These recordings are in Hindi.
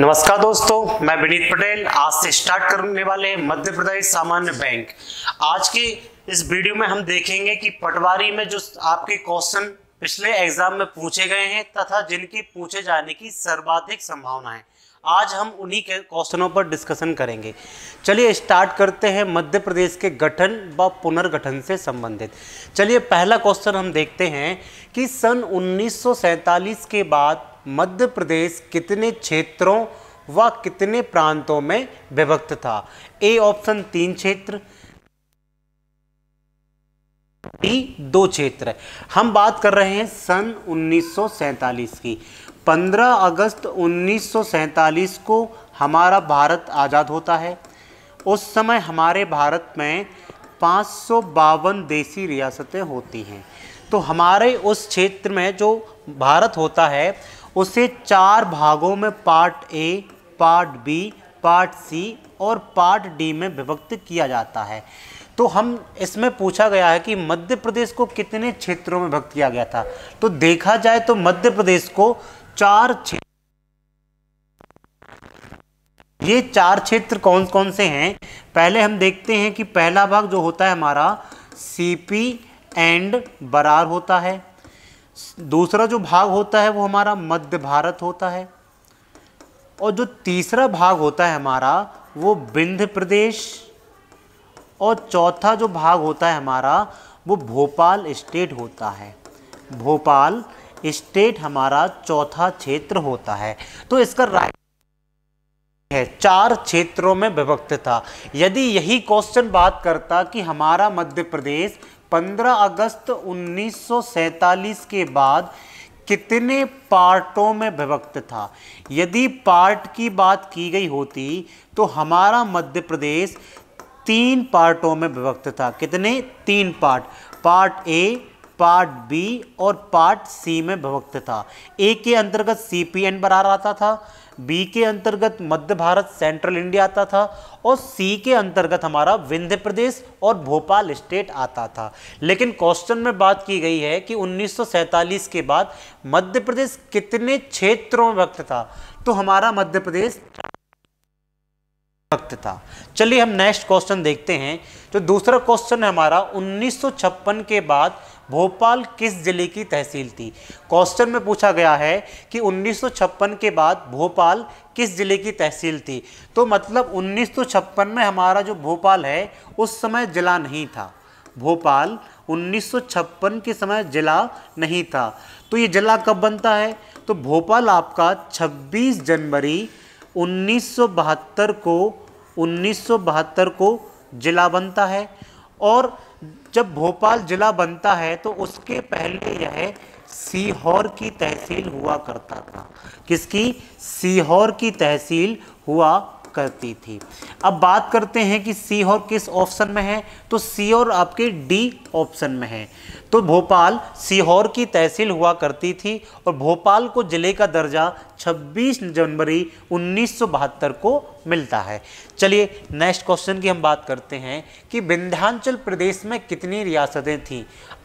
नमस्कार दोस्तों मैं विनीत पटेल आज से स्टार्ट करने वाले मध्य प्रदेश सामान्य बैंक आज की इस वीडियो में हम देखेंगे कि पटवारी में जो आपके क्वेश्चन पिछले एग्जाम में पूछे गए हैं तथा जिनकी पूछे जाने की सर्वाधिक संभावना है आज हम उन्हीं के क्वेश्चनों पर डिस्कशन करेंगे चलिए स्टार्ट करते हैं मध्य प्रदेश के गठन व पुनर्गठन से संबंधित चलिए पहला क्वेश्चन हम देखते हैं कि सन उन्नीस के बाद मध्य प्रदेश कितने क्षेत्रों व कितने प्रांतों में विभक्त था ए ऑप्शन तीन क्षेत्र बी दो क्षेत्र हम बात कर रहे हैं सन 1947 की 15 अगस्त 1947 को हमारा भारत आज़ाद होता है उस समय हमारे भारत में पाँच देसी रियासतें होती हैं तो हमारे उस क्षेत्र में जो भारत होता है उसे चार भागों में part A part B part C और पार्ट डी में विभक्त किया जाता है तो हम इसमें पूछा गया है कि मध्य प्रदेश को कितने क्षेत्रों में विभक्त किया गया था तो देखा जाए तो मध्य प्रदेश को चार क्षेत्र ये चार क्षेत्र कौन कौन से हैं पहले हम देखते हैं कि पहला भाग जो होता है हमारा सीपी एंड बरार होता है दूसरा जो भाग होता है वो हमारा मध्य भारत होता है और जो तीसरा भाग होता है हमारा वो विंध्य प्रदेश और चौथा जो भाग होता है हमारा वो भोपाल स्टेट होता है भोपाल स्टेट हमारा चौथा क्षेत्र होता है तो इसका राइट है चार क्षेत्रों में विभक्त था यदि यही क्वेश्चन बात करता कि हमारा मध्य प्रदेश 15 अगस्त 1947 के बाद कितने पार्टों में विभक्त था यदि पार्ट की बात की गई होती तो हमारा मध्य प्रदेश तीन पार्टों में विभक्त था कितने तीन part part A part B और पार्ट सी में विभक्त था ए के अंतर्गत सी पी एन पर आता था बी के अंतर्गत मध्य भारत सेंट्रल इंडिया आता था और सी के अंतर्गत हमारा विंध्य प्रदेश और भोपाल स्टेट आता था लेकिन क्वेश्चन में बात की गई है कि 1947 के बाद मध्य प्रदेश कितने क्षेत्रों में वक्त था तो हमारा मध्य प्रदेश वक्त था चलिए हम नेक्स्ट क्वेश्चन देखते हैं जो दूसरा क्वेश्चन है हमारा 1956 के बाद भोपाल किस जिले की तहसील थी क्वेश्चन में पूछा गया है कि 1956 के बाद भोपाल किस जिले की तहसील थी तो मतलब 1956 में हमारा जो भोपाल है उस समय जिला नहीं था भोपाल 1956 के समय जिला नहीं था तो ये जिला कब बनता है तो भोपाल आपका 26 जनवरी 1972 को 1972 को जिला बनता है और जब भोपाल जिला बनता है तो उसके पहले यह सीहोर की तहसील हुआ करता था किसकी सीहोर की तहसील हुआ करती थी अब बात करते हैं कि सीहोर किस ऑप्शन में है तो सीहोर आपके डी ऑप्शन में है तो भोपाल सीहोर की तहसील हुआ करती थी और भोपाल को ज़िले का दर्जा 26 जनवरी उन्नीस को मिलता है चलिए नेक्स्ट क्वेश्चन की हम बात करते हैं कि विंध्यांचल प्रदेश में कितनी रियासतें थीं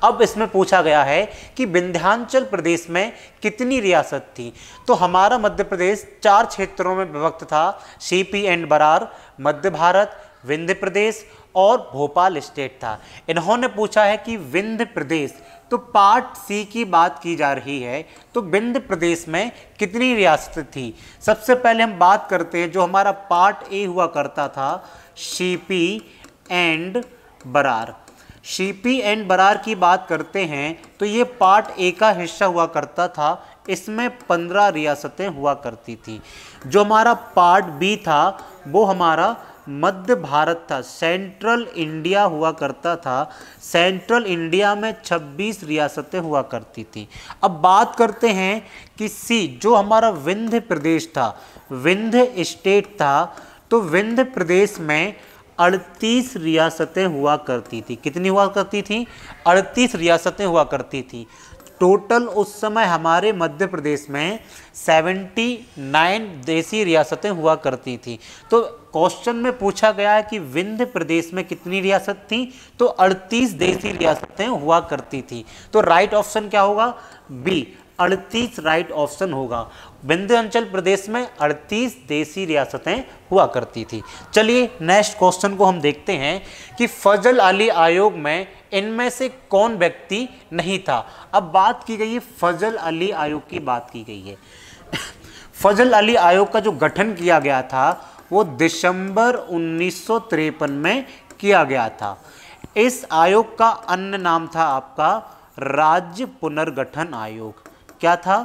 अब इसमें पूछा गया है कि विंध्यांचल प्रदेश में कितनी रियासत थी तो हमारा मध्य प्रदेश चार क्षेत्रों में विभक्त था सीपी एंड बरार मध्य भारत विंध्य प्रदेश और भोपाल स्टेट था इन्होंने पूछा है कि विंध्य प्रदेश तो पार्ट सी की बात की जा रही है तो बिंद प्रदेश में कितनी रियासतें थी सबसे पहले हम बात करते हैं जो हमारा पार्ट ए हुआ करता था CP and Berar CP and Berar की बात करते हैं तो ये पार्ट ए का हिस्सा हुआ करता था इसमें पंद्रह रियासतें हुआ करती थी जो हमारा पार्ट बी था वो हमारा मध्य भारत था सेंट्रल इंडिया हुआ करता था सेंट्रल इंडिया में 26 रियासतें हुआ करती थी अब बात करते हैं कि सी जो हमारा विंध्य प्रदेश था विंध्य स्टेट था तो विंध्य प्रदेश में 38 रियासतें हुआ करती थी कितनी हुआ करती थी 38 रियासतें हुआ करती थी टोटल उस समय हमारे मध्य प्रदेश में 79 देसी रियासतें हुआ करती थी तो क्वेश्चन में पूछा गया है कि विंध्य प्रदेश में कितनी रियासत थी तो 38 देसी रियासतें हुआ करती थी तो राइट ऑप्शन क्या होगा बी अड़तीस राइट ऑप्शन होगा विंध्यांचल प्रदेश में 38 देसी रियासतें हुआ करती थी चलिए नेक्स्ट क्वेश्चन को हम देखते हैं कि फजल अली आयोग में इनमें से कौन व्यक्ति नहीं था अब बात की गई है फजल अली आयोग की बात की गई है फजल अली आयोग का जो गठन किया गया था वो दिसंबर उन्नीस में किया गया था इस आयोग का अन्य नाम था आपका राज्य पुनर्गठन आयोग क्या था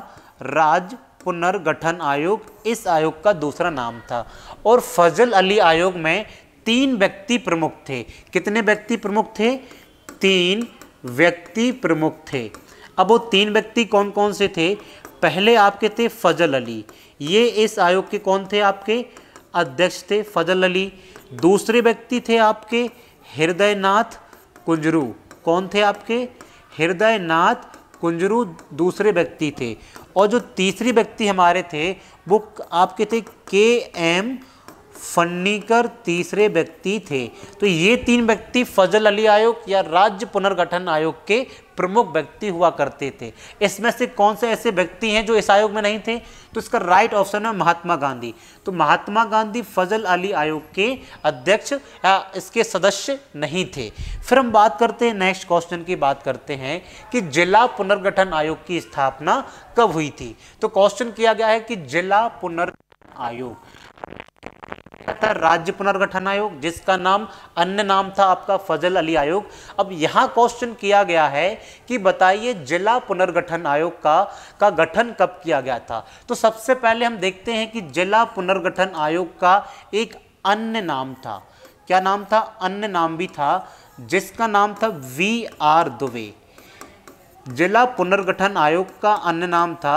राज्य पुनर्गठन आयोग इस आयोग का दूसरा नाम था और फजल अली आयोग में तीन व्यक्ति प्रमुख थे कितने व्यक्ति प्रमुख थे तीन व्यक्ति प्रमुख थे अब वो तीन व्यक्ति कौन कौन से थे पहले आपके थे फजल अली ये इस आयोग के कौन थे आपके अध्यक्ष थे फजल अली दूसरे व्यक्ति थे आपके हृदयनाथ कुंजरू कौन थे आपके हृदयनाथ कुंजरू दूसरे व्यक्ति थे और जो तीसरी व्यक्ति हमारे थे वो आपके थे के एम फन्नीकर तीसरे व्यक्ति थे तो ये तीन व्यक्ति फजल अली आयोग या राज्य पुनर्गठन आयोग के प्रमुख व्यक्ति हुआ करते थे इसमें से कौन से ऐसे व्यक्ति हैं जो इस आयोग में नहीं थे तो इसका राइट ऑप्शन है महात्मा गांधी तो महात्मा गांधी फजल अली आयोग के अध्यक्ष या इसके सदस्य नहीं थे फिर हम बात करते हैं नेक्स्ट क्वेश्चन की बात करते हैं कि जिला पुनर्गठन आयोग की स्थापना कब हुई थी तो क्वेश्चन किया गया है कि जिला पुनर्गठन आयोग था राज्य पुनर्गठन आयोग जिसका नाम अन्य नाम था आपका फजल अली आयोग अब यहां क्वेश्चन किया गया है कि बताइए जिला पुनर्गठन आयोग का का गठन कब किया गया था तो सबसे पहले हम देखते हैं कि जिला पुनर्गठन आयोग का एक अन्य नाम था क्या नाम था अन्य नाम भी था जिसका नाम था वी आर दुबे जिला पुनर्गठन आयोग का अन्य नाम था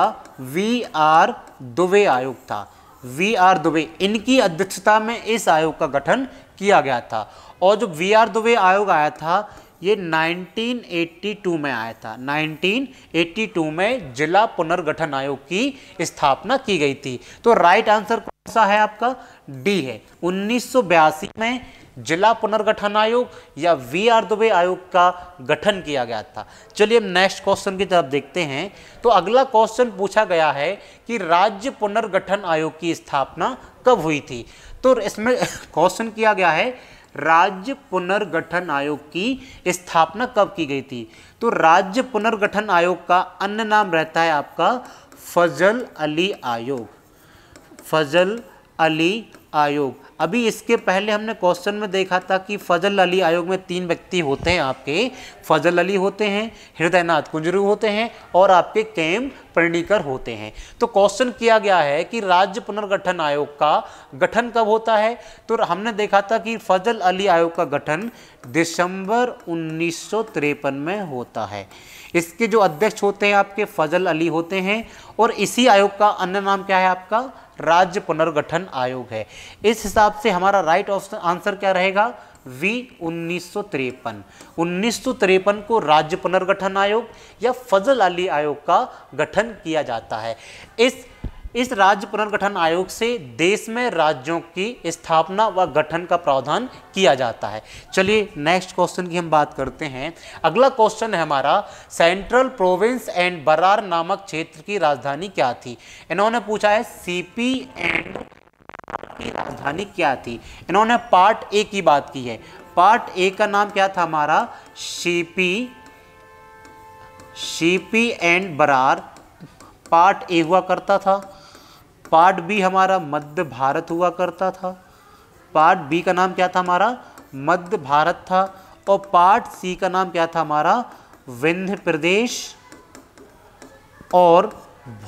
वी आर दुबे आयोग था वी आर दुबे इनकी अध्यक्षता में इस आयोग का गठन किया गया था और जो वी आर दुबे आयोग आया था ये 1982 में आया था 1982 में जिला पुनर्गठन आयोग की स्थापना की गई थी तो राइट आंसर कौन सा है आपका डी है उन्नीस में जिला पुनर्गठन आयोग या वी आर दुबे आयोग का गठन किया गया था चलिए हम नेक्स्ट क्वेश्चन की तरफ देखते हैं तो अगला क्वेश्चन पूछा गया है कि राज्य पुनर्गठन आयोग की स्थापना कब हुई थी तो इसमें क्वेश्चन किया गया है राज्य पुनर्गठन आयोग की स्थापना कब की गई थी तो राज्य पुनर्गठन आयोग का अन्य नाम रहता है आपका फजल अली आयोग फजल अली आयोग अभी इसके पहले हमने क्वेश्चन में देखा था कि फजल अली आयोग में तीन व्यक्ति होते हैं आपके फजल अली होते हैं हृदयनाथ कुंजरू होते हैं और आपके केम पर्णिकर होते हैं तो क्वेश्चन किया गया है कि राज्य पुनर्गठन आयोग का गठन कब होता है तो हमने देखा था कि फजल अली आयोग का गठन दिसंबर उन्नीस में होता है इसके जो अध्यक्ष होते हैं आपके फजल अली होते हैं और इसी आयोग का अन्य नाम क्या है आपका राज्य पुनर्गठन आयोग है इस हिसाब से हमारा राइट ऑप्शन आंसर क्या रहेगा वी उन्नीस सौ को राज्य पुनर्गठन आयोग या फजल अली आयोग का गठन किया जाता है इस इस राज्य पुनर्गठन आयोग से देश में राज्यों की स्थापना व गठन का प्रावधान किया जाता है चलिए नेक्स्ट क्वेश्चन की हम बात करते हैं अगला क्वेश्चन है हमारा सेंट्रल प्रोविंस एंड बरार नामक क्षेत्र की राजधानी क्या थी इन्होंने पूछा है सीपी एंड की राजधानी क्या थी इन्होंने पार्ट ए की बात की है पार्ट ए का नाम क्या था हमारा CP CP and Berar part A हुआ करता था पार्ट बी हमारा मध्य भारत हुआ करता था पार्ट बी का नाम क्या था हमारा मध्य भारत था और पार्ट सी का नाम क्या था हमारा विंध्य प्रदेश और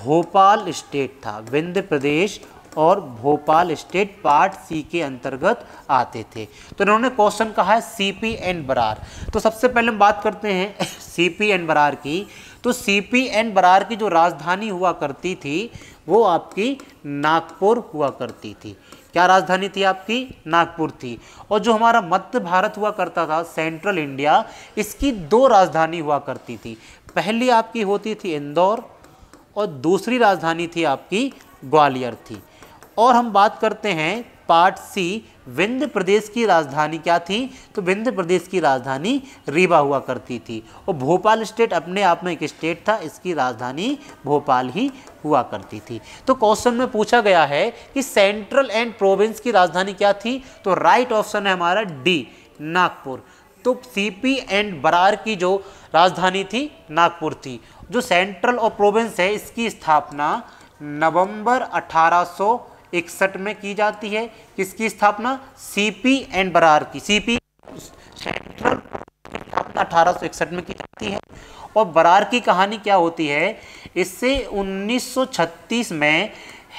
भोपाल स्टेट था विंध्य प्रदेश और भोपाल स्टेट पार्ट सी के अंतर्गत आते थे तो इन्होंने क्वेश्चन कहा है सी पी एंड बरार तो सबसे पहले हम बात करते हैं सी पी एंड बरार की तो सी पी एंड बरार की जो राजधानी हुआ करती थी वो आपकी नागपुर हुआ करती थी क्या राजधानी थी आपकी नागपुर थी और जो हमारा मध्य भारत हुआ करता था सेंट्रल इंडिया इसकी दो राजधानी हुआ करती थी पहली आपकी होती थी इंदौर और दूसरी राजधानी थी आपकी ग्वालियर थी और हम बात करते हैं पार्ट सी विंध्य प्रदेश की राजधानी क्या थी तो विंध्य प्रदेश की राजधानी रीवा हुआ करती थी और भोपाल स्टेट अपने आप में एक स्टेट था इसकी राजधानी भोपाल ही हुआ करती थी तो क्वेश्चन में पूछा गया है कि सेंट्रल एंड प्रोविंस की राजधानी क्या थी तो राइट ऑप्शन है हमारा डी नागपुर तो सीपी एंड बरार की जो राजधानी थी नागपुर थी जो सेंट्रल और प्रोविंस है इसकी स्थापना नवंबर अठारह इकसठ में की जाती है किसकी स्थापना सीपी एंड बरार की सीपी सेंट्रल स्थापना अठारह में की जाती है और बरार की कहानी क्या होती है इससे 1936 में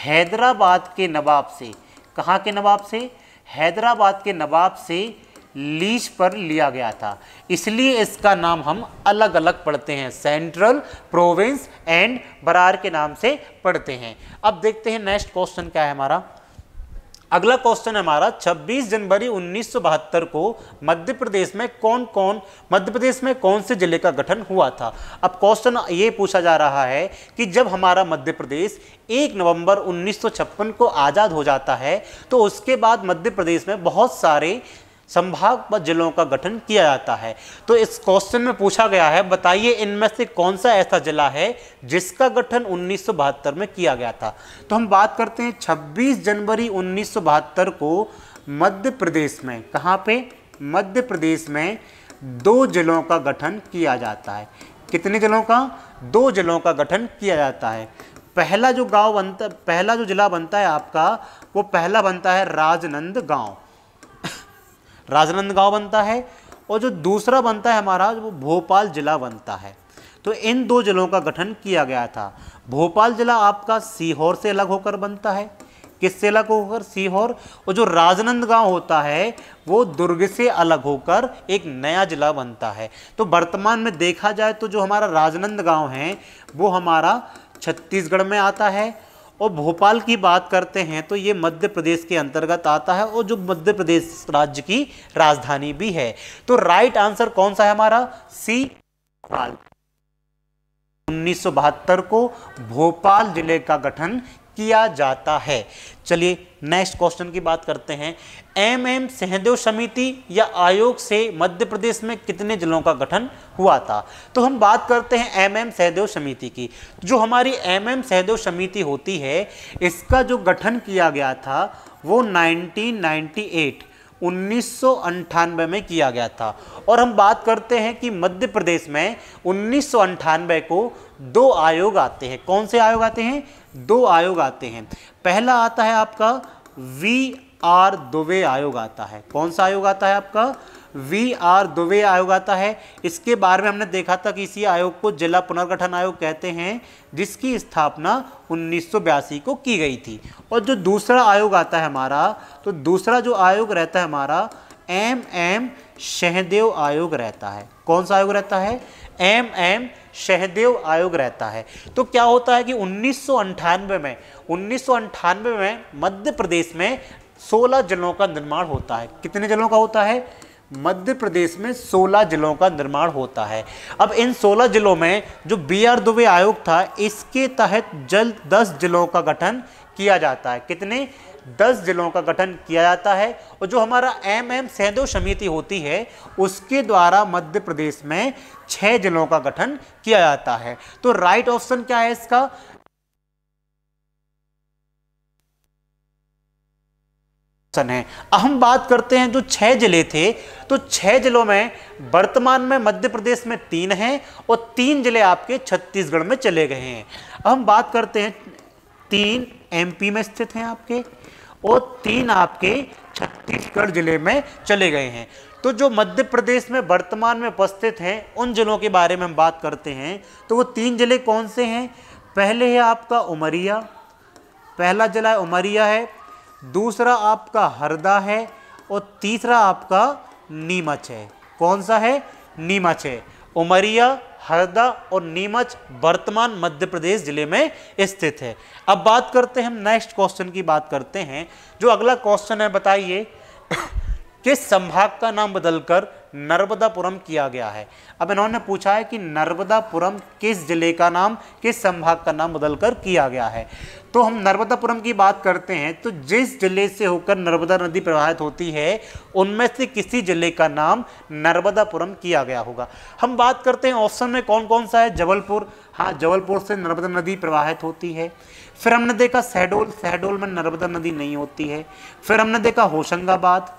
हैदराबाद के नवाब से कहाँ के नवाब से हैदराबाद के नवाब से लीज पर लिया गया था इसलिए इसका नाम हम अलग अलग पढ़ते हैं सेंट्रल प्रोविंस एंड बरार के नाम से पढ़ते हैं अब देखते हैं नेक्स्ट क्वेश्चन क्या है हमारा अगला क्वेश्चन हमारा 26 जनवरी उन्नीस को मध्य प्रदेश में कौन कौन मध्य प्रदेश में कौन से जिले का गठन हुआ था अब क्वेश्चन ये पूछा जा रहा है कि जब हमारा मध्य प्रदेश 1 नवंबर उन्नीस को आज़ाद हो जाता है तो उसके बाद मध्य प्रदेश में बहुत सारे संभाग व जिलों का गठन किया जाता है तो इस क्वेश्चन में पूछा गया है बताइए इनमें से कौन सा ऐसा जिला है जिसका गठन उन्नीस में किया गया था तो हम बात करते हैं 26 जनवरी उन्नीस को मध्य प्रदेश में कहाँ पे मध्य प्रदेश में दो जिलों का गठन किया जाता है कितने जिलों का दो जिलों का गठन किया जाता है पहला जो गांव बनता पहला जो जिला बनता है आपका वो पहला बनता है राजनंद गांव राजनांदगांव बनता है और जो दूसरा बनता है हमारा वो भोपाल जिला बनता है तो इन दो जिलों का गठन किया गया था भोपाल जिला आपका सीहोर से अलग होकर बनता है किससे अलग होकर सीहोर और जो राजनंदगांव होता है वो दुर्ग से अलग होकर एक नया जिला बनता है तो वर्तमान में देखा जाए तो जो हमारा राजनंदगांव है वो हमारा छत्तीसगढ़ में आता है और भोपाल की बात करते हैं तो ये मध्य प्रदेश के अंतर्गत आता है और जो मध्य प्रदेश राज्य की राजधानी भी है तो राइट आंसर कौन सा है हमारा सी भोपाल उन्नीस को भोपाल जिले का गठन किया जाता है चलिए नेक्स्ट क्वेश्चन की बात करते हैं एम एम सहदेव समिति या आयोग से मध्य प्रदेश में कितने जिलों का गठन हुआ था तो हम बात करते हैं एम एम सहदेव समिति की जो हमारी एम एम सहदेव समिति होती है इसका जो गठन किया गया था वो 1998 उन्नीस में किया गया था और हम बात करते हैं कि मध्य प्रदेश में उन्नीस को दो आयोग आते हैं कौन से आयोग आते हैं दो आयोग आते हैं पहला आता है आपका वी आर दुबे आयोग आता है कौन सा आयोग आता है आपका वी आर दुबे आयोग आता है इसके बारे में हमने देखा था कि इसी आयोग को जिला पुनर्गठन आयोग कहते हैं जिसकी स्थापना उन्नीस को की गई थी और जो दूसरा आयोग आता है हमारा तो दूसरा जो आयोग रहता है हमारा एम एम शहदेव आयोग रहता है कौन सा आयोग रहता है एम एम शहदेव आयोग रहता है तो क्या होता है कि उन्नीस में उन्नीस में मध्य प्रदेश में सोलह जलों का निर्माण होता है कितने जलों का होता है मध्य प्रदेश में 16 जिलों का निर्माण होता है अब इन 16 जिलों में जो बी आर दुबे आयोग था इसके तहत जल 10 जिलों का गठन किया जाता है कितने 10 जिलों का गठन किया जाता है और जो हमारा एम एम सैदो समिति होती है उसके द्वारा मध्य प्रदेश में छः जिलों का गठन किया जाता है तो राइट ऑप्शन क्या है इसका ऑप्शन है अब हम बात करते हैं जो छह जिले थे तो छह जिलों में वर्तमान में मध्य प्रदेश में तीन हैं और तीन जिले आपके छत्तीसगढ़ में चले गए हैं अब हम बात करते हैं तीन एमपी में स्थित हैं आपके और तीन आपके छत्तीसगढ़ जिले में चले गए हैं तो जो मध्य प्रदेश में वर्तमान में उपस्थित हैं उन जिलों के बारे में हम बात करते हैं तो वो तीन जिले कौन से हैं पहले है आपका उमरिया पहला जिला उमरिया है दूसरा आपका हरदा है और तीसरा आपका नीमच है कौन सा है नीमच है उमरिया हरदा और नीमच वर्तमान मध्य प्रदेश जिले में स्थित है अब बात करते हैं हम नेक्स्ट क्वेश्चन की बात करते हैं जो अगला क्वेश्चन है बताइए किस तो संभाग का नाम बदलकर नर्मदापुरम किया गया है अब इन्होंने पूछा है कि नर्मदापुरम किस जिले का नाम किस संभाग का नाम बदलकर किया गया है तो हम नर्मदापुरम की बात करते हैं तो जिस जिले से होकर नर्मदा नदी प्रवाहित होती है उनमें से किसी जिले का नाम नर्मदापुरम किया गया होगा हम बात करते हैं ऑप्शन में कौन कौन सा है जबलपुर हाँ जबलपुर से नर्मदा नदी प्रवाहित होती है फिर हमने देखा शहडोल शहडोल में नर्मदा नदी नहीं होती है फिर हमने देखा होशंगाबाद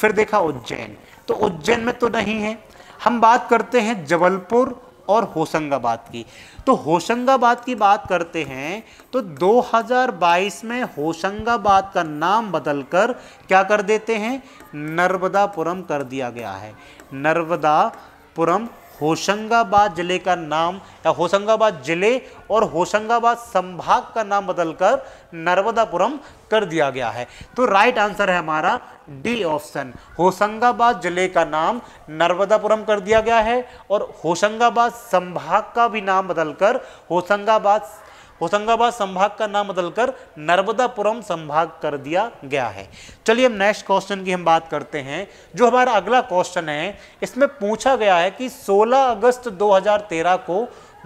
फिर देखा उज्जैन तो उज्जैन में तो नहीं है हम बात करते हैं जबलपुर और होशंगाबाद की तो होशंगाबाद की बात करते हैं तो 2022 में होशंगाबाद का नाम बदलकर क्या कर देते हैं नर्मदापुरम कर दिया गया है नर्मदापुरम होशंगाबाद जिले का नाम या होशंगाबाद जिले और होशंगाबाद संभाग का नाम बदलकर नर्मदापुरम कर दिया गया है तो राइट आंसर है हमारा डी ऑप्शन होशंगाबाद जिले का नाम नर्मदापुरम कर दिया गया है और होशंगाबाद संभाग का भी नाम बदलकर होशंगाबाद होशंगाबाद संभाग का नाम बदलकर नर्मदापुरम संभाग कर दिया गया है चलिए हम नेक्स्ट क्वेश्चन की हम बात करते हैं जो हमारा अगला क्वेश्चन है इसमें पूछा गया है कि 16 अगस्त 2013 को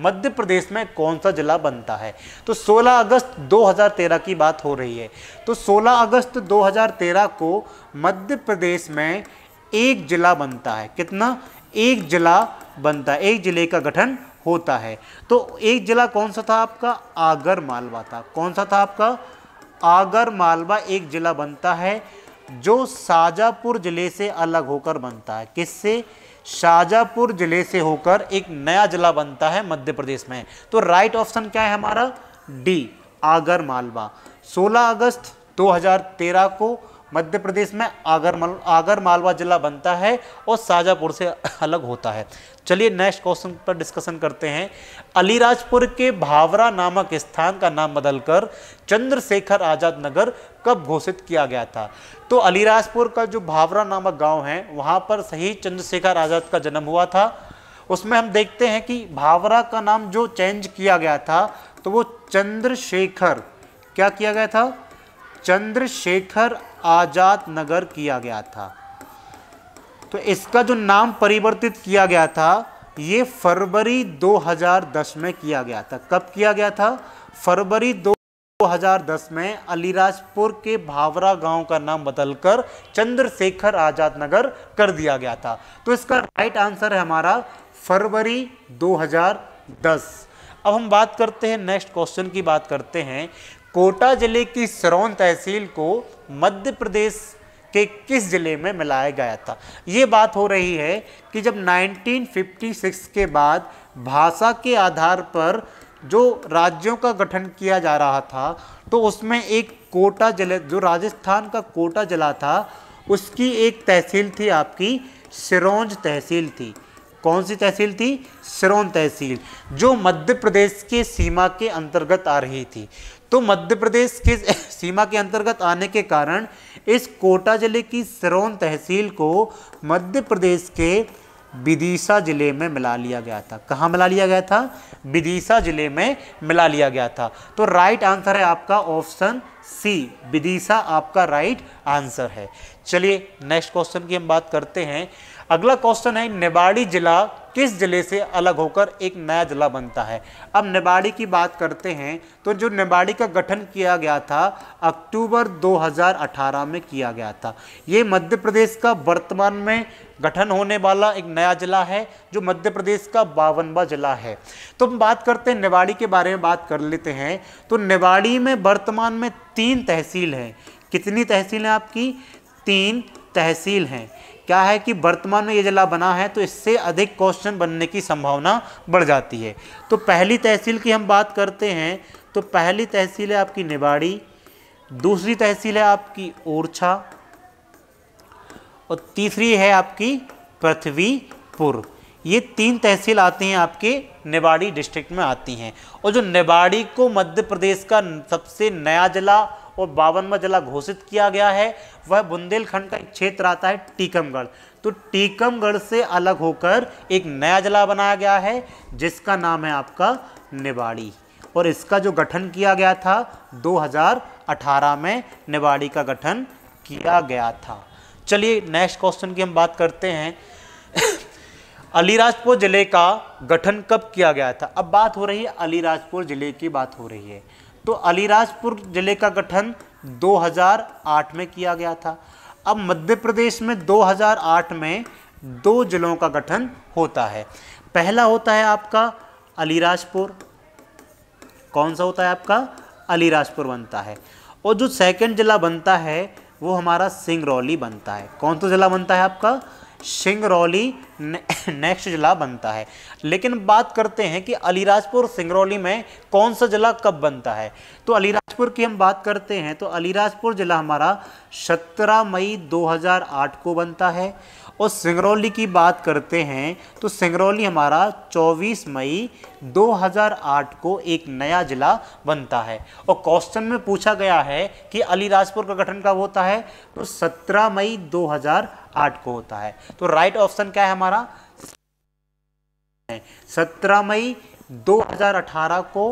मध्य प्रदेश में कौन सा जिला बनता है तो 16 अगस्त 2013 की बात हो रही है तो 16 अगस्त 2013 को मध्य प्रदेश में एक जिला बनता है कितना एक जिला बनता है एक जिले का गठन होता है तो एक जिला कौन सा था आपका आगर मालवा था कौन सा था आपका आगर मालवा एक जिला बनता है जो शाजापुर ज़िले से अलग होकर बनता है किससे शाजापुर ज़िले से होकर एक नया ज़िला बनता है मध्य प्रदेश में तो राइट ऑप्शन क्या है हमारा डी आगर मालवा 16 अगस्त 2013 को मध्य प्रदेश में आगर मल आगर मालवा ज़िला बनता है और शाजापुर से अलग होता है चलिए नेक्स्ट क्वेश्चन पर डिस्कशन करते हैं अलीराजपुर के भावरा नामक स्थान का नाम बदलकर चंद्रशेखर आज़ाद नगर कब घोषित किया गया था तो अलीराजपुर का जो भावरा नामक गांव है वहाँ पर सही चंद्रशेखर आज़ाद का जन्म हुआ था उसमें हम देखते हैं कि भावरा का नाम जो चेंज किया गया था तो वो चंद्रशेखर क्या किया गया था चंद्रशेखर आज़ाद नगर किया गया था तो इसका जो नाम परिवर्तित किया गया था ये फरवरी 2010 में किया गया था कब किया गया था फरवरी 2010 में अलीराजपुर के भावरा गांव का नाम बदलकर चंद्रशेखर आज़ाद नगर कर दिया गया था तो इसका राइट आंसर है हमारा फरवरी 2010 अब हम बात करते हैं नेक्स्ट क्वेश्चन की बात करते हैं कोटा जिले की सरौन तहसील को मध्य प्रदेश के किस ज़िले में मिलाया गया था ये बात हो रही है कि जब 1956 के बाद भाषा के आधार पर जो राज्यों का गठन किया जा रहा था तो उसमें एक कोटा जिले जो राजस्थान का कोटा जिला था उसकी एक तहसील थी आपकी सिरोंज तहसील थी कौन सी तहसील थी सिरोंज तहसील जो मध्य प्रदेश के सीमा के अंतर्गत आ रही थी तो मध्य प्रदेश के सीमा के अंतर्गत आने के कारण इस कोटा जिले की सरोन तहसील को मध्य प्रदेश के विदिशा जिले में मिला लिया गया था कहाँ मिला लिया गया था विदिशा जिले में मिला लिया गया था तो राइट आंसर है आपका ऑप्शन सी विदिशा आपका राइट आंसर है चलिए नेक्स्ट क्वेश्चन की हम बात करते हैं अगला क्वेश्चन है नेवाड़ी जिला किस जिले से अलग होकर एक नया जिला बनता है अब नेवाड़ी की बात करते हैं तो जो नेवाड़ी का गठन किया गया था अक्टूबर 2018 में किया गया था ये मध्य प्रदेश का वर्तमान में गठन होने वाला एक नया जिला है जो मध्य प्रदेश का बावनवा जिला है तो हम बात करते हैं नेवाड़ी के बारे में बात कर लेते हैं तो नेवाड़ी में वर्तमान में तीन तहसील हैं कितनी तहसील हैं आपकी तीन तहसील हैं क्या है कि वर्तमान में ये जिला बना है तो इससे अधिक क्वेश्चन बनने की संभावना बढ़ जाती है तो पहली तहसील की हम बात करते हैं तो पहली तहसील है आपकी निवाड़ी दूसरी तहसील है आपकी ओरछा और तीसरी है आपकी पृथ्वीपुर ये तीन तहसील आती हैं आपके निवाड़ी डिस्ट्रिक्ट में आती हैं और जो निवाड़ी को मध्य प्रदेश का सबसे नया जिला और बावनवा जिला घोषित किया गया है वह बुंदेलखंड का एक क्षेत्र आता है टीकमगढ़ तो टीकमगढ़ से अलग होकर एक नया जिला बनाया गया है जिसका नाम है आपका निवाड़ी और इसका जो गठन किया गया था 2018 में निवाड़ी का गठन किया गया था चलिए नेक्स्ट क्वेश्चन की हम बात करते हैं अलीराजपुर ज़िले का गठन कब किया गया था अब बात हो रही है अलीराजपुर ज़िले की बात हो रही है तो अलीराजपुर जिले का गठन 2008 में किया गया था अब मध्य प्रदेश में 2008 में दो जिलों का गठन होता है पहला होता है आपका अलीराजपुर कौन सा होता है आपका अलीराजपुर बनता है और जो सेकंड जिला बनता है वो हमारा सिंगरौली बनता है कौन सा तो जिला बनता है आपका सिंगरौली नेक्स्ट जिला बनता है लेकिन बात करते हैं कि अलीराजपुर सिंगरौली में कौन सा जिला कब बनता है तो अलीराजपुर की हम बात करते हैं तो अलीराजपुर जिला हमारा 17 मई 2008 को बनता है और सिंगरौली की बात करते हैं तो सिंगरौली हमारा 24 मई 2008 को एक नया जिला बनता है और क्वेश्चन में पूछा गया है कि अलीराजपुर का गठन कब होता है तो 17 मई 2008 को होता है तो राइट ऑप्शन क्या है हमारा 17 मई 2018 को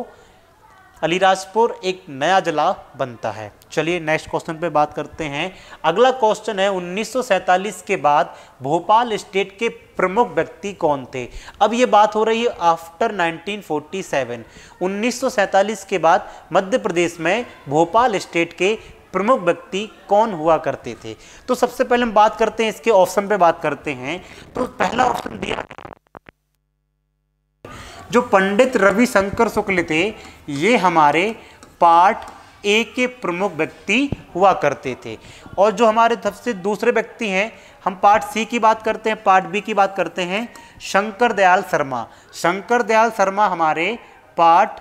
अलीराजपुर एक नया जिला बनता है चलिए नेक्स्ट क्वेश्चन पे बात करते हैं अगला क्वेश्चन है 1947 के बाद भोपाल स्टेट के प्रमुख व्यक्ति कौन थे अब ये बात हो रही है आफ्टर 1947 1947 के बाद मध्य प्रदेश में भोपाल स्टेट के प्रमुख व्यक्ति कौन हुआ करते थे तो सबसे पहले हम बात करते हैं इसके ऑप्शन पे बात करते हैं तो पहला ऑप्शन दिया जो पंडित रविशंकर शुक्ल थे ये हमारे पाठ ए के प्रमुख व्यक्ति हुआ करते थे और जो हमारे सबसे दूसरे व्यक्ति हैं हम पार्ट सी की बात करते हैं पार्ट बी की बात करते हैं शंकर दयाल शर्मा शंकर दयाल शर्मा हमारे पार्ट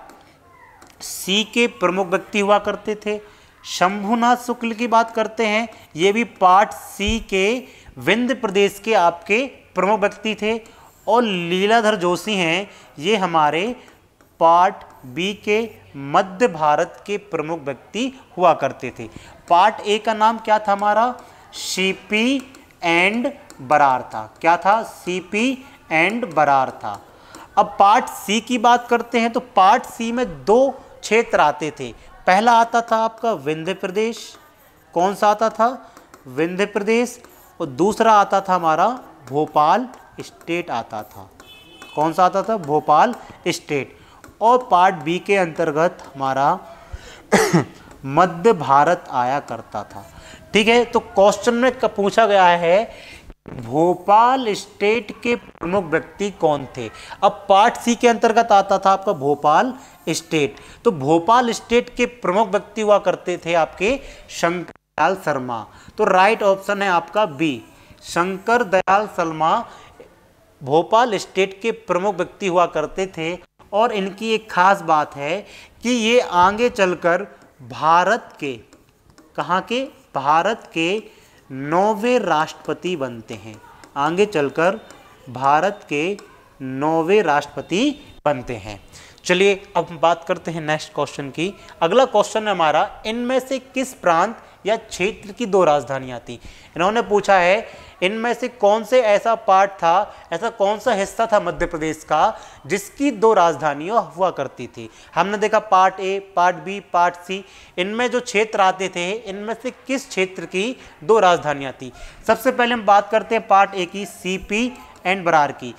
सी के प्रमुख व्यक्ति हुआ करते थे शंभुनाथ शुक्ल की बात करते हैं ये भी पार्ट सी के विंध्य प्रदेश के आपके प्रमुख व्यक्ति थे और लीलाधर जोशी हैं ये हमारे पार्ट बी के मध्य भारत के प्रमुख व्यक्ति हुआ करते थे पार्ट ए का नाम क्या था हमारा सीपी एंड बरार था क्या था सीपी एंड बरार था अब पार्ट सी की बात करते हैं तो पार्ट सी में दो क्षेत्र आते थे पहला आता था आपका विंध्य प्रदेश कौन सा आता था विंध्य प्रदेश और दूसरा आता था हमारा भोपाल स्टेट आता था कौन सा आता था भोपाल स्टेट और पार्ट बी के अंतर्गत हमारा मध्य भारत आया करता था ठीक है तो क्वेश्चन में पूछा गया है भोपाल स्टेट के प्रमुख व्यक्ति कौन थे अब पार्ट सी के अंतर्गत आता था आपका भोपाल स्टेट तो भोपाल स्टेट के प्रमुख व्यक्ति हुआ करते थे आपके शंकर दयाल शर्मा तो राइट ऑप्शन है आपका बी शंकर दयाल शर्मा भोपाल स्टेट के प्रमुख व्यक्ति हुआ करते थे और इनकी एक खास बात है कि ये आगे चलकर भारत के कहाँ के भारत के नौवे राष्ट्रपति बनते हैं आगे चलकर भारत के नौवे राष्ट्रपति बनते हैं चलिए अब बात करते हैं नेक्स्ट क्वेश्चन की अगला क्वेश्चन है हमारा इनमें से किस प्रांत या क्षेत्र की दो राजधानियाँ थीं इन्होंने पूछा है इनमें से कौन से ऐसा पार्ट था ऐसा कौन सा हिस्सा था मध्य प्रदेश का जिसकी दो राजधानियाँ हुआ करती थी हमने देखा part A part B part C इनमें जो क्षेत्र आते थे इनमें से किस क्षेत्र की दो राजधानियाँ थी सबसे पहले हम बात करते हैं पार्ट ए की पी एंड बरार की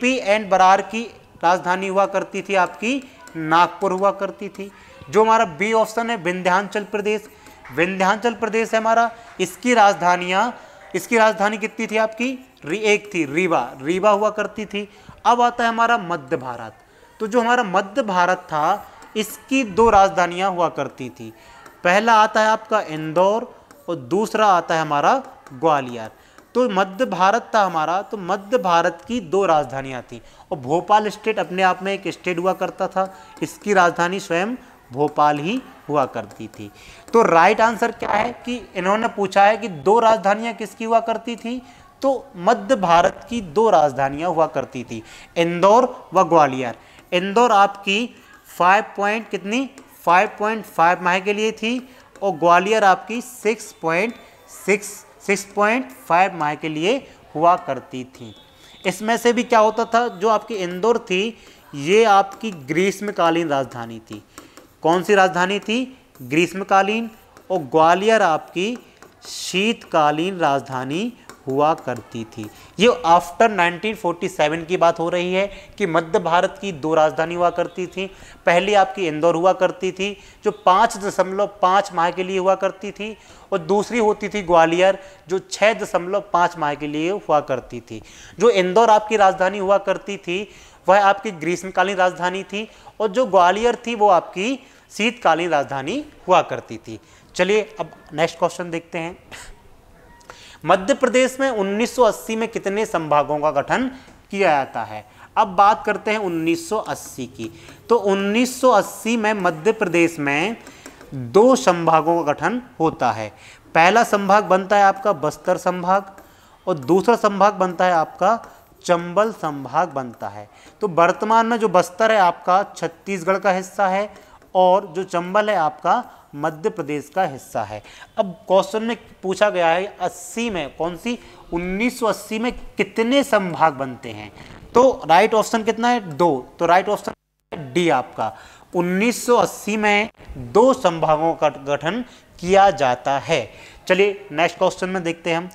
पी एंड बरार की राजधानी हुआ करती थी आपकी नागपुर हुआ करती थी जो हमारा बी ऑप्शन है विंध्यांचल प्रदेश विंध्याचल प्रदेश है हमारा इसकी राजधानियाँ इसकी राजधानी कितनी थी आपकी री एक थी रीवा रीवा हुआ करती थी अब आता है हमारा मध्य भारत तो जो हमारा मध्य भारत था इसकी दो राजधानियाँ हुआ करती थी पहला आता है आपका इंदौर और दूसरा आता है हमारा ग्वालियर तो मध्य भारत था हमारा तो मध्य भारत की दो राजधानियाँ थी और भोपाल स्टेट अपने आप में एक स्टेट हुआ करता था इसकी राजधानी स्वयं भोपाल ही हुआ करती थी तो राइट आंसर क्या है कि इन्होंने पूछा है कि दो राजधानियां किसकी हुआ करती थी तो मध्य भारत की दो राजधानियां हुआ करती थी इंदौर व ग्वालियर इंदौर आपकी 5 पॉइंट कितनी 5.5 माह के लिए थी और ग्वालियर आपकी 6.6 फाइव माह के लिए हुआ करती थी इसमें से भी क्या होता था जो आपकी इंदौर थी ये आपकी ग्रीष्मकालीन राजधानी थी कौन सी राजधानी थी ग्रीष्मकालीन और ग्वालियर आपकी शीतकालीन राजधानी हुआ करती थी ये आफ्टर 1947 की बात हो रही है कि मध्य भारत की दो राजधानी हुआ करती थी पहली आपकी इंदौर हुआ करती थी जो पाँच दशमलव पाँच माह के लिए हुआ करती थी और दूसरी होती थी ग्वालियर जो छः दशमलव पाँच माह के लिए हुआ करती थी जो इंदौर आपकी राजधानी हुआ करती थी वह आपकी ग्रीष्मकालीन राजधानी थी और जो ग्वालियर थी वो आपकी शीतकालीन राजधानी हुआ करती थी चलिए अब नेक्स्ट क्वेश्चन देखते हैं मध्य प्रदेश में 1980 में कितने संभागों का गठन किया जाता है अब बात करते हैं 1980 की तो 1980 में मध्य प्रदेश में दो संभागों का गठन होता है पहला संभाग बनता है आपका बस्तर संभाग और दूसरा संभाग बनता है आपका चंबल संभाग बनता है तो वर्तमान में जो बस्तर है आपका छत्तीसगढ़ का हिस्सा है और जो चंबल है आपका मध्य प्रदेश का हिस्सा है अब क्वेश्चन में पूछा गया है अस्सी में कौन सी 1980 में कितने संभाग बनते हैं तो राइट ऑप्शन कितना है दो तो राइट ऑप्शन डी आपका 1980 में दो संभागों का गठन किया जाता है चलिए नेक्स्ट क्वेश्चन में देखते हैं हम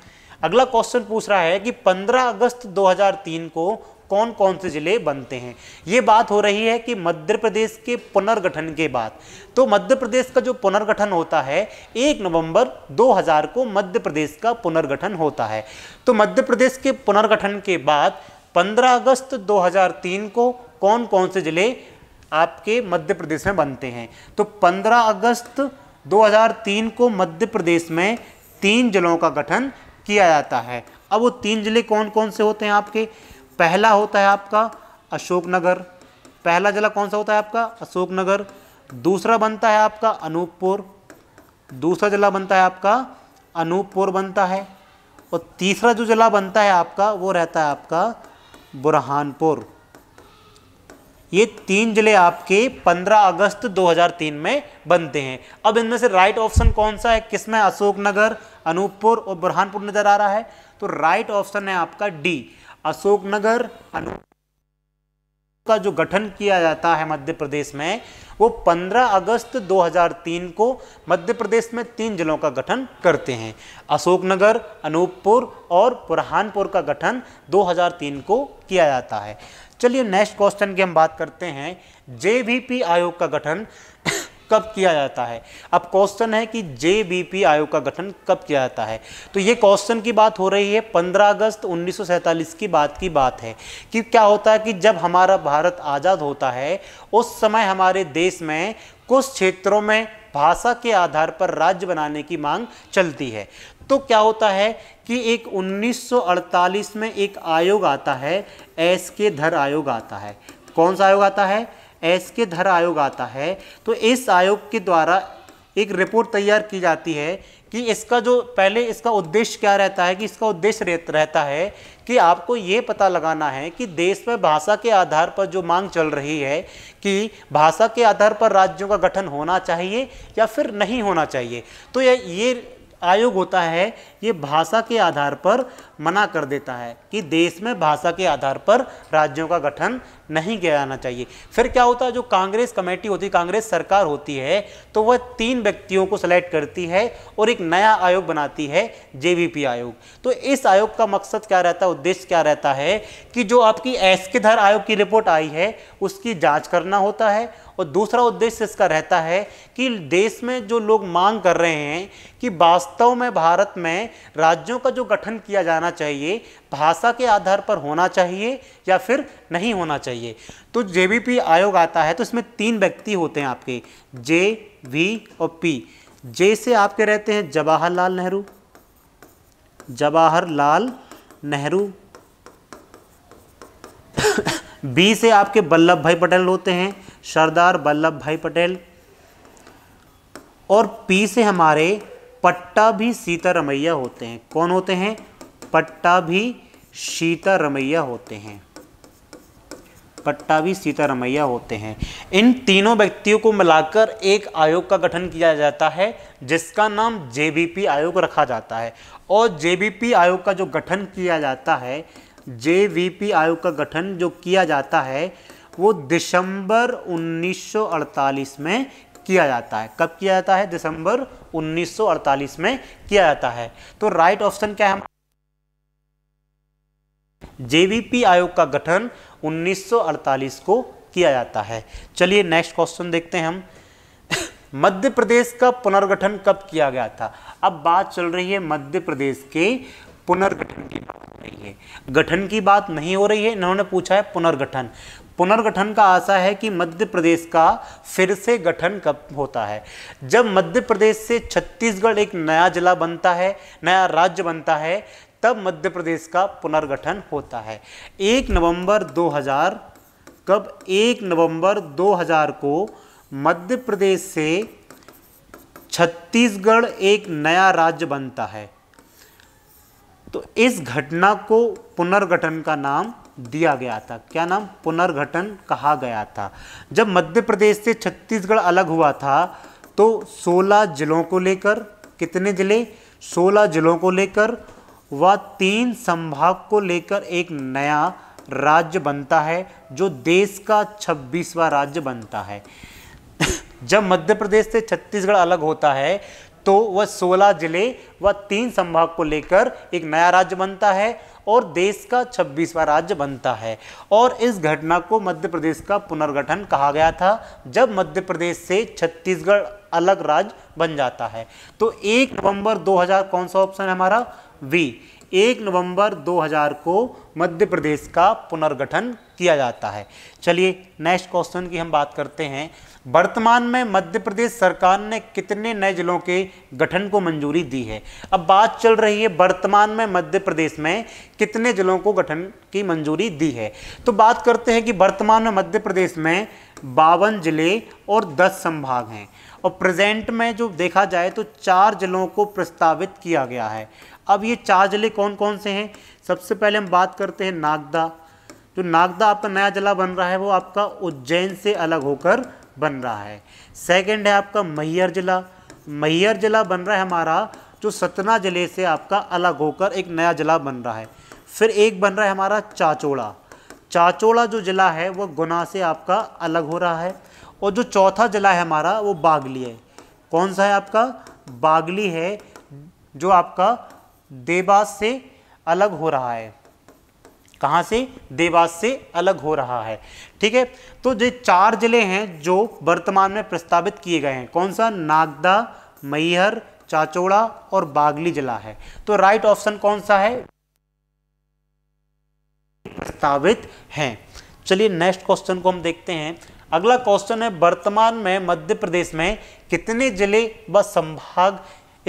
अगला क्वेश्चन पूछ रहा है कि 15 अगस्त 2003 को कौन कौन से जिले बनते हैं ये बात हो रही है कि मध्य प्रदेश के पुनर्गठन के बाद तो मध्य प्रदेश का जो पुनर्गठन होता है एक नवंबर 2000 को मध्य प्रदेश का पुनर्गठन होता है तो मध्य प्रदेश के पुनर्गठन के बाद 15 अगस्त 2003 को कौन कौन से जिले आपके मध्य प्रदेश में बनते हैं तो 15 अगस्त 2003 को मध्य प्रदेश में तीन जिलों का गठन किया जाता है अब वो तीन ज़िले कौन कौन से होते हैं आपके पहला होता है आपका अशोकनगर पहला ज़िला कौन सा होता है आपका अशोकनगर दूसरा बनता है आपका अनूपपुर दूसरा ज़िला बनता है आपका अनूपपुर बनता है और तीसरा जो ज़िला बनता है आपका वो रहता है आपका बुरहानपुर ये तीन ज़िले आपके 15 अगस्त 2003 में बनते हैं अब इनमें से राइट ऑप्शन कौन सा है किसमें अशोकनगर अनूपपुर और बुरहानपुर नज़र आ रहा है तो राइट ऑप्शन है आपका डी अशोकनगर अनूपपुर का जो गठन किया जाता है मध्य प्रदेश में वो 15 अगस्त 2003 को मध्य प्रदेश में तीन जिलों का गठन करते हैं अशोकनगर अनूपपुर और बुरहानपुर का गठन 2003 को किया जाता है चलिए नेक्स्ट क्वेश्चन की हम बात करते हैं जे आयोग का गठन कब किया जाता है अब क्वेश्चन है कि जे आयोग का गठन कब किया जाता है तो ये क्वेश्चन की बात हो रही है 15 अगस्त उन्नीस की बात की बात है कि क्या होता है कि जब हमारा भारत आज़ाद होता है उस समय हमारे देश में कुछ क्षेत्रों में भाषा के आधार पर राज्य बनाने की मांग चलती है तो क्या होता है कि एक 1948 में एक आयोग आता है एस के धर आयोग आता है कौन सा आयोग आता है एस के धर आयोग आता है तो इस आयोग के द्वारा एक रिपोर्ट तैयार की जाती है कि इसका जो पहले इसका उद्देश्य क्या रहता है कि इसका उद्देश्य रहता है कि आपको ये पता लगाना है कि देश में भाषा के आधार पर जो मांग चल रही है कि भाषा के आधार पर राज्यों का गठन होना चाहिए या फिर नहीं होना चाहिए तो ये आयोग होता है ये भाषा के आधार पर मना कर देता है कि देश में भाषा के आधार पर राज्यों का गठन नहीं किया जाना चाहिए फिर क्या होता है जो कांग्रेस कमेटी होती है कांग्रेस सरकार होती है तो वह तीन व्यक्तियों को सेलेक्ट करती है और एक नया आयोग बनाती है जे आयोग तो इस आयोग का मकसद क्या रहता है उद्देश्य क्या रहता है कि जो आपकी एस के धर आयोग की रिपोर्ट आई है उसकी जाँच करना होता है और दूसरा उद्देश्य इसका रहता है कि देश में जो लोग मांग कर रहे हैं कि वास्तव में भारत में राज्यों का जो गठन किया जाना चाहिए भाषा के आधार पर होना चाहिए या फिर नहीं होना चाहिए तो जे आयोग आता है तो इसमें तीन व्यक्ति होते हैं आपके जे वी और पी जे से आपके रहते हैं जवाहरलाल नेहरू जवाहरलाल नेहरू बी से आपके बल्लभ भाई पटेल होते हैं सरदार वल्लभ भाई पटेल और पी से हमारे पट्टा भी सीता रमैया होते हैं कौन होते हैं पट्टा भी सीता रमैया होते हैं पट्टा भी सीता रमैया होते हैं इन तीनों व्यक्तियों को मिलाकर एक आयोग का गठन किया जाता है जिसका नाम जेबीपी आयोग रखा जाता है और जेबीपी आयोग का जो गठन किया जाता है जे आयोग का गठन जो किया जाता है वो दिसंबर 1948 में किया जाता है कब किया जाता है दिसंबर 1948 में किया जाता है तो राइट ऑप्शन क्या है जेवीपी आयोग का गठन 1948 को किया जाता है चलिए नेक्स्ट क्वेश्चन देखते हैं हम मध्य प्रदेश का पुनर्गठन कब किया गया था अब बात चल रही है मध्य प्रदेश के पुनर्गठन की बात हो रही है गठन की बात नहीं हो रही है इन्होंने पूछा है पुनर्गठन पुनर्गठन का आशा है कि मध्य प्रदेश का फिर से गठन कब होता है जब मध्य प्रदेश से छत्तीसगढ़ एक नया जिला बनता है नया राज्य बनता है तब मध्य प्रदेश का पुनर्गठन होता है एक नवंबर 2000 कब एक नवंबर 2000 को मध्य प्रदेश से छत्तीसगढ़ एक नया राज्य बनता है तो इस घटना को पुनर्गठन का नाम दिया गया था क्या नाम पुनर्गठन कहा गया था जब मध्य प्रदेश से छत्तीसगढ़ अलग हुआ था तो 16 जिलों को लेकर कितने जिले 16 जिलों को लेकर व तीन संभाग को लेकर एक नया राज्य बनता है जो देश का 26वां राज्य बनता है जब मध्य प्रदेश से छत्तीसगढ़ अलग होता है तो वह 16 जिले व तीन संभाग को लेकर एक नया राज्य बनता है और देश का 26वां राज्य बनता है और इस घटना को मध्य प्रदेश का पुनर्गठन कहा गया था जब मध्य प्रदेश से छत्तीसगढ़ अलग राज्य बन जाता है तो 1 नवंबर 2000 कौन सा ऑप्शन है हमारा वी एक नवंबर 2000 को मध्य प्रदेश का पुनर्गठन किया जाता है चलिए नेक्स्ट क्वेश्चन की हम बात करते हैं वर्तमान में मध्य प्रदेश सरकार ने कितने नए जिलों के गठन को मंजूरी दी है अब बात चल रही है वर्तमान में मध्य प्रदेश में कितने जिलों को गठन की मंजूरी दी है तो बात करते हैं कि वर्तमान में मध्य प्रदेश में बावन जिले और दस संभाग हैं और प्रेजेंट में जो देखा जाए तो चार जिलों को प्रस्तावित किया गया है अब ये चार जिले कौन कौन से हैं सबसे पहले हम बात करते हैं नागदा जो नागदा आपका नया जिला बन रहा है वो आपका उज्जैन से अलग होकर बन रहा है सेकंड है आपका मैहर जिला मैहर जिला बन रहा है हमारा जो सतना ज़िले से आपका अलग होकर एक नया ज़िला बन रहा है फिर एक बन रहा है हमारा चाचोड़ा चाचोड़ा जो ज़िला है वो गुना से आपका अलग हो रहा है और जो चौथा ज़िला है हमारा वो बागली है कौन सा है आपका बागली है जो आपका देवास से अलग हो रहा है कहाँ से देवास से अलग हो रहा है ठीक है तो ये चार जिले हैं जो वर्तमान में प्रस्तावित किए गए हैं कौन सा नागदा मैहर चाचोड़ा और बागली जिला है तो राइट ऑप्शन कौन सा है प्रस्तावित है चलिए नेक्स्ट क्वेश्चन को हम देखते हैं अगला क्वेश्चन है वर्तमान में मध्य प्रदेश में कितने जिले व संभाग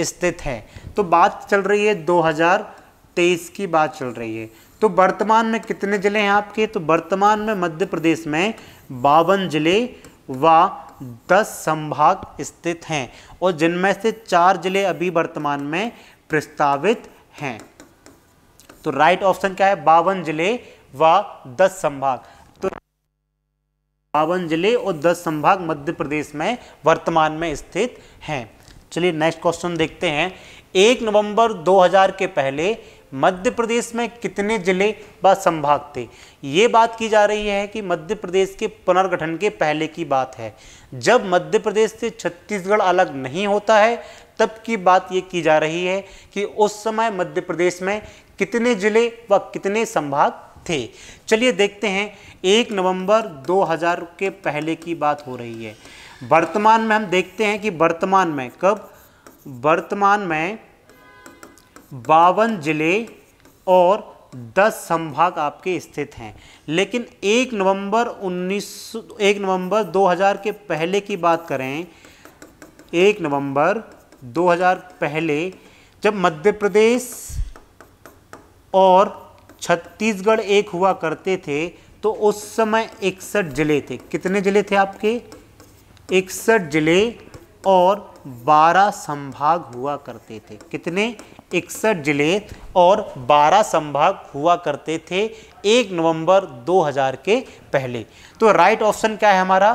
स्थित हैं तो बात चल रही है 2023 की बात चल रही है तो वर्तमान में कितने ज़िले हैं आपके तो वर्तमान में मध्य प्रदेश में बावन ज़िले व दस संभाग स्थित हैं और जिनमें से चार ज़िले अभी वर्तमान में प्रस्तावित हैं तो राइट ऑप्शन क्या है बावन ज़िले व दस संभाग तो बावन ज़िले और दस संभाग मध्य प्रदेश में वर्तमान में स्थित हैं चलिए नेक्स्ट क्वेश्चन देखते हैं एक नवंबर 2000 के पहले मध्य प्रदेश में कितने जिले व संभाग थे ये बात की जा रही है कि मध्य प्रदेश के पुनर्गठन के पहले की बात है जब मध्य प्रदेश से छत्तीसगढ़ अलग नहीं होता है तब की बात ये की जा रही है कि उस समय मध्य प्रदेश में कितने जिले व कितने संभाग थे चलिए देखते हैं एक नवंबर 2000 के पहले की बात हो रही है वर्तमान में हम देखते हैं कि वर्तमान में कब वर्तमान में बावन जिले और 10 संभाग आपके स्थित हैं लेकिन 1 नवंबर 19 1 नवंबर 2000 के पहले की बात करें 1 नवंबर 2000 पहले जब मध्य प्रदेश और छत्तीसगढ़ एक हुआ करते थे तो उस समय इकसठ जिले थे कितने जिले थे आपके इकसठ जिले और 12 संभाग हुआ करते थे कितने इकसठ जिले और 12 संभाग हुआ करते थे 1 नवंबर 2000 के पहले तो राइट ऑप्शन क्या है हमारा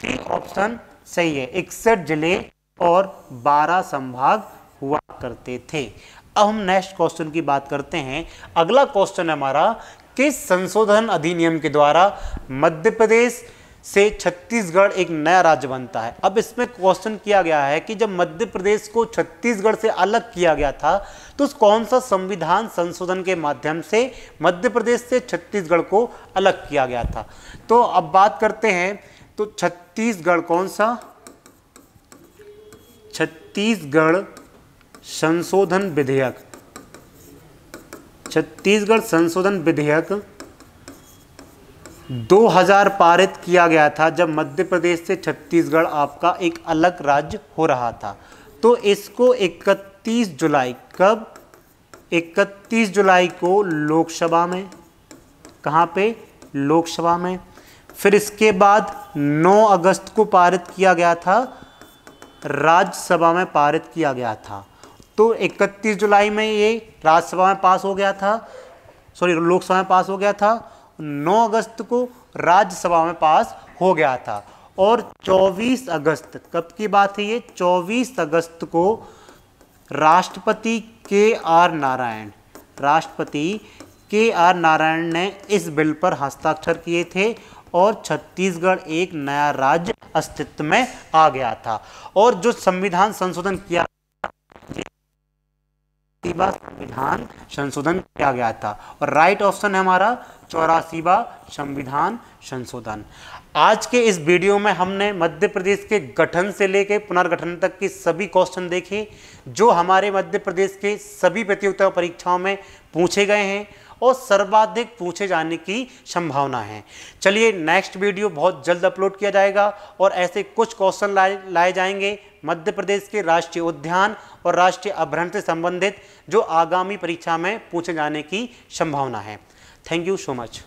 सी ऑप्शन सही है इकसठ जिले और 12 संभाग हुआ करते थे अब हम नेक्स्ट क्वेश्चन की बात करते हैं अगला क्वेश्चन हमारा किस संशोधन अधिनियम के द्वारा मध्य प्रदेश से छत्तीसगढ़ एक नया राज्य बनता है अब इसमें क्वेश्चन किया गया है कि जब मध्य प्रदेश को छत्तीसगढ़ से अलग किया गया था तो कौन सा संविधान संशोधन के माध्यम से मध्य प्रदेश से छत्तीसगढ़ को अलग किया गया था तो अब बात करते हैं तो छत्तीसगढ़ कौन सा छत्तीसगढ़ संशोधन विधेयक छत्तीसगढ़ संशोधन विधेयक 2000 पारित किया गया था जब मध्य प्रदेश से छत्तीसगढ़ आपका एक अलग राज्य हो रहा था तो इसको 31 जुलाई कब 31 जुलाई को लोकसभा में कहाँ पे लोकसभा में फिर इसके बाद 9 अगस्त को पारित किया गया था राज्यसभा में पारित किया गया था तो 31 जुलाई में ये राज्यसभा में पास हो गया था सॉरी लोकसभा में पास हो गया था 9 अगस्त को राज्यसभा में पास हो गया था और 24 अगस्त कब की बात है ये 24 अगस्त को राष्ट्रपति के आर नारायण राष्ट्रपति के आर नारायण ने इस बिल पर हस्ताक्षर किए थे और छत्तीसगढ़ एक नया राज्य अस्तित्व में आ गया था और जो संविधान संशोधन किया चौरासीवा संविधान संशोधन किया गया था और राइट ऑप्शन है हमारा चौरासीवा संविधान संशोधन आज के इस वीडियो में हमने मध्य प्रदेश के गठन से लेकर पुनर्गठन तक की सभी क्वेश्चन देखे जो हमारे मध्य प्रदेश के सभी प्रतियोगिता परीक्षाओं में पूछे गए हैं और सर्वाधिक पूछे जाने की संभावना है चलिए नेक्स्ट वीडियो बहुत जल्द अपलोड किया जाएगा और ऐसे कुछ क्वेश्चन लाए लाए जाएंगे मध्य प्रदेश के राष्ट्रीय उद्यान और राष्ट्रीय अभ्रहण से संबंधित जो आगामी परीक्षा में पूछे जाने की संभावना है थैंक यू सो मच